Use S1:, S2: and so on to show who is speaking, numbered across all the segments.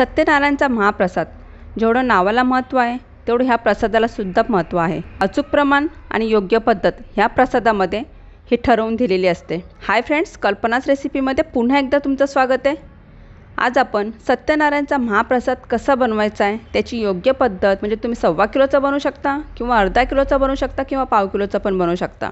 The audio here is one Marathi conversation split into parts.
S1: सत्यनारायणचा महाप्रसाद जेवढं नावाला महत्त्व आहे तेवढं ह्या प्रसादाला सुद्धा महत्त्व आहे अचूक प्रमाण आणि योग्य पद्धत ह्या प्रसादामध्ये ही ठरवून दिलेली असते हाय फ्रेंड्स कल्पनाच रेसिपीमध्ये पुन्हा एकदा तुमचं स्वागत आहे आज आपण सत्यनारायणचा महाप्रसाद कसा बनवायचा आहे त्याची योग्य पद्धत म्हणजे तुम्ही सव्वा किलोचा बनवू शकता किंवा अर्धा किलोचा बनवू शकता किंवा पाव किलोचा पण बनवू शकता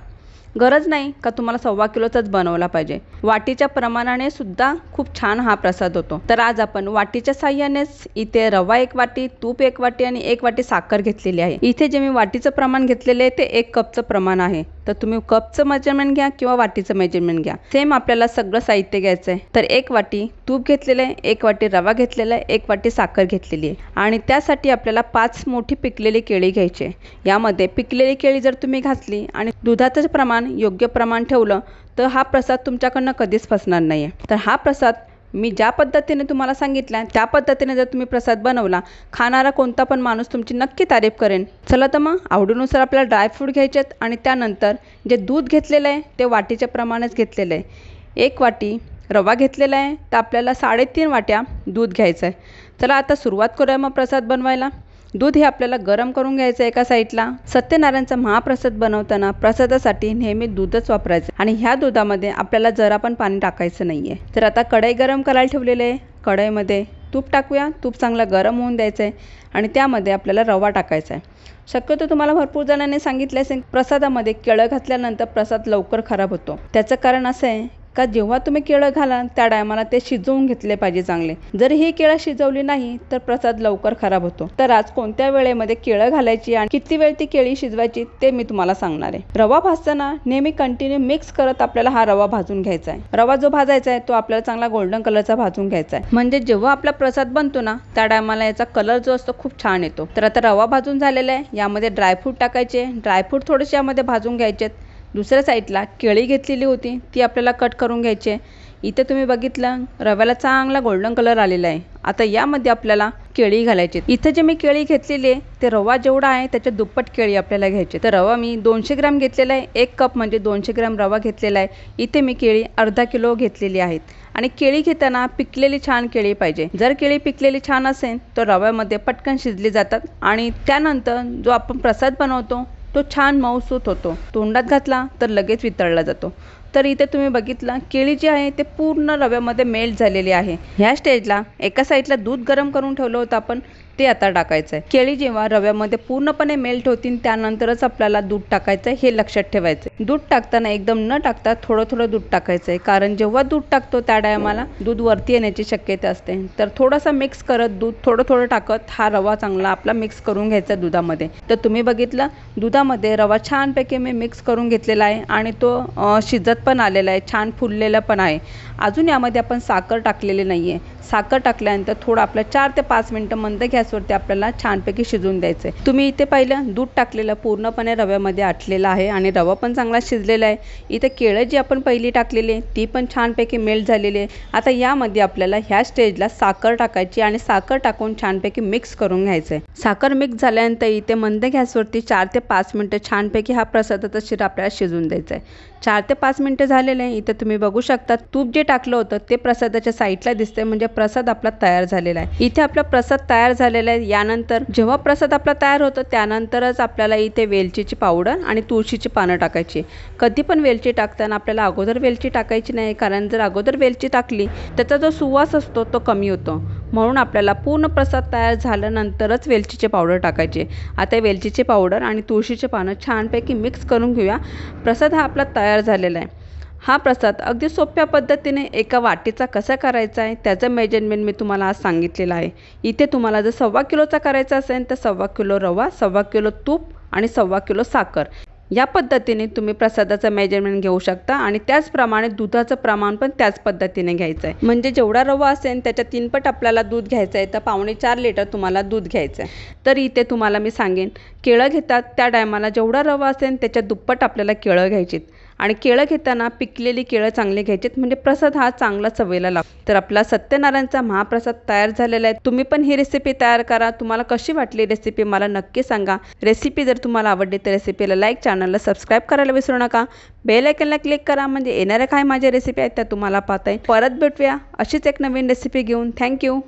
S1: गरज नाही का तुम्हाला सव्वा किलोचाच बनवला पाहिजे वाटीच्या प्रमाणाने सुद्धा खूप छान हा प्रसाद होतो तर आज आपण वाटीच्या साह्यानेच इथे रवा एक वाटी तूप एक वाटी आणि एक वाटी साखर घेतलेली आहे इथे जे मी वाटीचं प्रमाण घेतलेले आहे ते एक कपचं प्रमाण आहे तर तुम्ही कपचं मेजरमेंट घ्या किंवा वाटीचं मेजरमेंट घ्या सेम आपल्याला सगळं साहित्य घ्यायचं आहे तर एक वाटी तूप घेतलेलं आहे एक वाटी रवा घेतलेला आहे एक वाटी साखर घेतलेली आहे आणि त्यासाठी आपल्याला पाच मोठी पिकलेली केळी घ्यायची आहे यामध्ये पिकलेली केळी जर तुम्ही घातली आणि दुधाचं प्रमाण योग्य प्रमाण ठेवलं तर हा प्रसाद तुमच्याकडनं कधीच फसणार नाही तर हा प्रसाद मी ज्या पद्धतीने तुम्हाला सांगितलं त्या पद्धतीने जर तुम्ही प्रसाद बनवला खाणारा कोणता पण माणूस तुमची नक्की तारीफ करेन चला तर मग आवडीनुसार आपल्याला ड्रायफ्रूट घ्यायचे आहेत आणि त्यानंतर जे दूध घेतलेलं आहे ते वाटीच्या प्रमाणेच घेतलेलं आहे एक वाटी रवा घेतलेला आहे तर आपल्याला साडेतीन वाट्या दूध घ्यायचं आहे चला आता सुरुवात करूया मग प्रसाद बनवायला दूध हे आपल्याला गरम करून घ्यायचं एका साईडला सत्यनारायणचा महाप्रसाद बनवताना प्रसादासाठी नेहमी दूधच वापरायचं आणि ह्या दुधामध्ये आपल्याला जरा पण पाणी टाकायचं नाहीये तर आता कढई गरम करायला ठेवलेले आहे कढईमध्ये तूप टाकूया तूप चांगला गरम होऊन द्यायचं आहे आणि त्यामध्ये आपल्याला रवा टाकायचा आहे शक्यतो तुम्हाला भरपूर जणांनी सांगितले असेल प्रसादामध्ये केळं घातल्यानंतर प्रसाद लवकर खराब होतो त्याचं कारण असं आहे का जेव्हा तुम्ही केळं घालाल त्या टायमाला ते शिजवून घेतले पाहिजे चांगले जर ही केळं शिजवली नाही तर प्रसाद लवकर खराब होतो तर आज कोणत्या वेळेमध्ये केळं घालायची आणि किती वेळ ती केळी शिजवायची ते मी तुम्हाला सांगणार आहे रवा भाजताना नेहमी कंटिन्यू मिक्स करत आपल्याला हा रवा भाजून घ्यायचा आहे रवा जो भाजायचा आहे तो आपल्याला चांगला गोल्डन कलरचा भाजून घ्यायचा आहे म्हणजे जेव्हा आपला प्रसाद बनतो ना त्या टायमाला याचा कलर जो असतो खूप छान येतो तर आता रवा भाजून झालेला आहे यामध्ये ड्रायफ्रूट टाकायचे ड्रायफ्रूट थोडेसे यामध्ये भाजून घ्यायचे दुसऱ्या साईडला केळी घेतलेली होती ती आपल्याला कट करून घ्यायची आहे इथे तुम्ही बघितलं रव्याला चांगला गोल्डन कलर आलेला आहे आता यामध्ये आपल्याला केळी घालायची इथं जे मी केळी घेतलेली आहे ते रवा जेवढा आहे त्याच्या दुप्पट केळी आपल्याला घ्यायची तर रवा मी दोनशे ग्रॅम घेतलेला आहे एक कप म्हणजे दोनशे ग्रॅम रवा घेतलेला आहे इथे मी केळी अर्धा किलो घेतलेली आहेत आणि केळी घेताना पिकलेली छान केळी पाहिजे जर केळी पिकलेली छान असेल तर रव्यामध्ये पटकन शिजली जातात आणि त्यानंतर जो आपण प्रसाद बनवतो तो छान मऊसूत होतो तोंडात घातला तर लगेच वितळला जातो तर इथे तुम्ही बघितला केळी जी आहे ते पूर्ण रव्यामध्ये मेल्ट झालेली आहे ह्या स्टेजला एका साईडला दूध गरम करून ठेवलं होतं आपण ते आता टाकायचं आहे केळी जेव्हा रव्यामध्ये पूर्णपणे मेल्ट होतील त्यानंतरच आपल्याला दूध टाकायचं हे लक्षात ठेवायचं दूध टाकताना एकदम न टाकता थोडं थोडं दूध टाकायचं आहे कारण जेव्हा दूध टाकतो त्या टायमाला दूध वरती येण्याची शक्यता असते तर थोडासा मिक्स करत दूध थोडं थोडं टाकत हा रवा चांगला आपला मिक्स करून घ्यायचा दुधामध्ये तर तुम्ही बघितलं दुधामध्ये रवा छानपैकी मी मिक्स करून घेतलेला आहे आणि तो शिजत पण आलेला आहे छान फुललेला पण आहे अजून यामध्ये आपण साखर टाकलेली नाही आहे साखर टाकल्यानंतर थोडं आपलं चार ते पाच मिनटं मंद गॅस गॅसवरती आपल्याला छानपैकी शिजून द्यायचं आहे तुम्ही इथे पाहिलं दूध टाकलेलं पूर्णपणे रव्यामध्ये आटलेलं आहे आणि रवा पण चांगला शिजलेला आहे इथे केळं जी आपण पहिली टाकलेली ती पण छानपैकी मेल्ट झालेली आहे आता यामध्ये आपल्याला ह्या स्टेजला साखर टाकायची आणि साखर टाकून छानपैकी मिक्स करून घ्यायचं आहे साखर मिक्स झाल्यानंतर इथे मंद गॅसवरती चार ते पाच मिनटं छानपैकी हा प्रसादाचा शिरा आपल्याला शिजून द्यायचा आहे चार ते पाच मिनटं झालेले आहे इथं तुम्ही बघू शकता तूप जे टाकलं होतं ते प्रसादाच्या साईडला दिसतंय म्हणजे प्रसाद आपला तयार झालेला आहे इथे आपला प्रसाद तयार झालेला झालेलं यानंतर जेव्हा प्रसाद आपला तयार होतो त्यानंतरच आपल्याला इथे वेलचीची पावडर आणि तुळशीची पानं टाकायची कधी पण वेलची टाकताना आपल्याला अगोदर वेलची टाकायची नाही कारण जर अगोदर वेलची टाकली त्याचा जो सुवास असतो तो कमी होतो म्हणून आपल्याला पूर्ण प्रसाद तयार झाल्यानंतरच वेलचीचे पावडर टाकायचे आता वेलचीचे पावडर आणि तुळशीचे पानं छानपैकी मिक्स करून घेऊया प्रसाद हा आपला तयार झालेला आहे हा प्रसाद अगदी सोप्या पद्धतीने एका वाटीचा कसा करायचा आहे त्याचं मेजरमेंट मी तुम्हाला आज सांगितलेलं आहे इथे तुम्हाला जर सव्वा किलोचा करायचा असेल तर सव्वा किलो रवा सव्वा किलो तूप आणि सव्वा किलो साखर या पद्धतीने तुम्ही प्रसादाचं मेजरमेंट घेऊ शकता आणि त्याचप्रमाणे दुधाचं प्रमाण पण त्याच पद्धतीने घ्यायचं आहे म्हणजे जेवढा रवा असेल त्याच्या तीनपट आपल्याला दूध घ्यायचं आहे तर पावणे चार लिटर तुम्हाला दूध घ्यायचं आहे तर इथे तुम्हाला मी सांगेन केळं घेतात त्या टायमाला जेवढा रवा असेल त्याच्या दुप्पट आपल्याला केळं घ्यायची आणि केळं घेताना पिकलेली केळं चांगली घ्यायची म्हणजे प्रसाद हा चांगला चवेला लागतो तर आपला सत्यनारायणचा महाप्रसाद तयार झालेला आहे तुम्ही पण ही रेसिपी तयार करा तुम्हाला कशी वाटली रेसिपी मला नक्की सांगा रेसिपी जर तुम्हाला आवडली तर रेसिपीला लाईक चॅनलला सबस्क्राईब करायला विसरू नका बेल आयकनला क्लिक करा म्हणजे येणाऱ्या काय माझ्या रेसिपी आहेत त्या तुम्हाला पाहता येईल परत भेटूया अशीच एक नवीन रेसिपी घेऊन थँक्यू